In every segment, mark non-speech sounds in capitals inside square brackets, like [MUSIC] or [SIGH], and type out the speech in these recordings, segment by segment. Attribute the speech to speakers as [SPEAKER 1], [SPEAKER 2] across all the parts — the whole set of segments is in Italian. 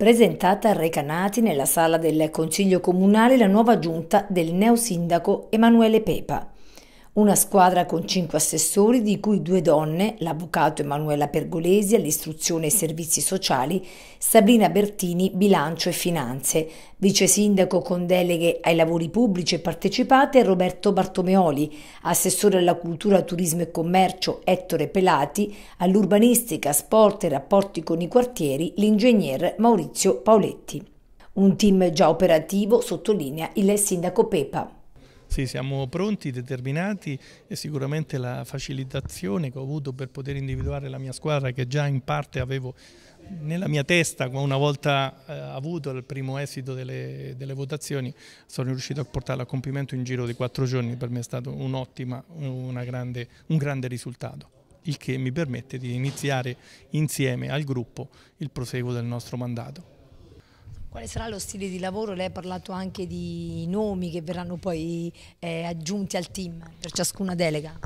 [SPEAKER 1] Presentata a Recanati nella sala del Consiglio Comunale la nuova giunta del neosindaco Emanuele Pepa una squadra con cinque assessori, di cui due donne, l'avvocato Emanuela Pergolesi all'istruzione e servizi sociali, Sabrina Bertini bilancio e finanze, vice sindaco con deleghe ai lavori pubblici e partecipate Roberto Bartomeoli, assessore alla cultura, turismo e commercio Ettore Pelati, all'urbanistica, sport e rapporti con i quartieri l'ingegner Maurizio Paoletti. Un team già operativo, sottolinea il sindaco Pepa.
[SPEAKER 2] Sì, siamo pronti, determinati e sicuramente la facilitazione che ho avuto per poter individuare la mia squadra che già in parte avevo nella mia testa una volta eh, avuto il primo esito delle, delle, votazioni sono riuscito a portarla a compimento in giro di quattro giorni, per me è stato un, ottima, grande, un grande risultato il che mi permette di iniziare insieme al gruppo il proseguo del nostro mandato.
[SPEAKER 1] Quale sarà lo stile di lavoro? Lei ha parlato anche di nomi che verranno poi eh, aggiunti al team per ciascuna delega.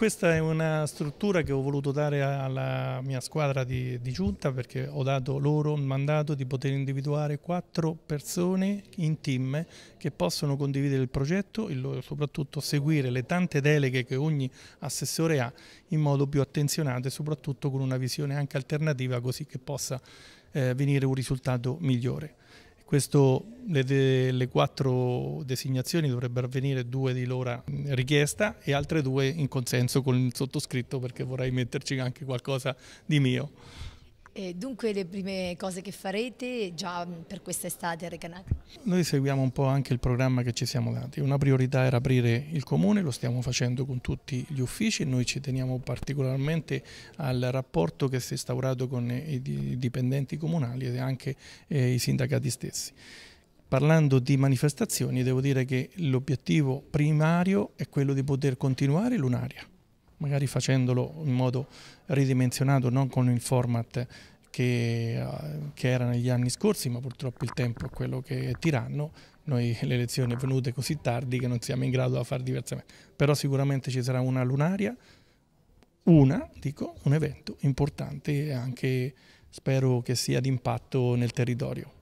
[SPEAKER 2] Questa è una struttura che ho voluto dare alla mia squadra di, di giunta perché ho dato loro il mandato di poter individuare quattro persone in team che possono condividere il progetto e soprattutto seguire le tante deleghe che ogni assessore ha in modo più attenzionato e soprattutto con una visione anche alternativa così che possa eh, venire un risultato migliore. Questo, le, de, le, quattro designazioni dovrebbero avvenire due di loro richiesta e altre due in consenso con il sottoscritto perché vorrei metterci anche qualcosa di mio.
[SPEAKER 1] E dunque le prime cose che farete già mm, per quest'estate a Recanati?
[SPEAKER 2] Noi seguiamo un po' anche il programma che ci siamo dati. Una priorità era aprire il comune, lo stiamo facendo con tutti gli uffici. Noi ci teniamo particolarmente al rapporto che si è instaurato con i dipendenti comunali e anche eh, i sindacati stessi. Parlando di manifestazioni, devo dire che l'obiettivo primario è quello di poter continuare l'unaria magari facendolo in modo ridimensionato, non con il format che, eh, che, era negli anni scorsi, ma purtroppo il tempo è quello che è tiranno. Noi [LAUGHS] le elezioni sono venute così tardi che non siamo in grado di fare diversamente. Però sicuramente ci sarà una lunaria, una, dico, un evento importante e anche spero che sia d'impatto nel territorio.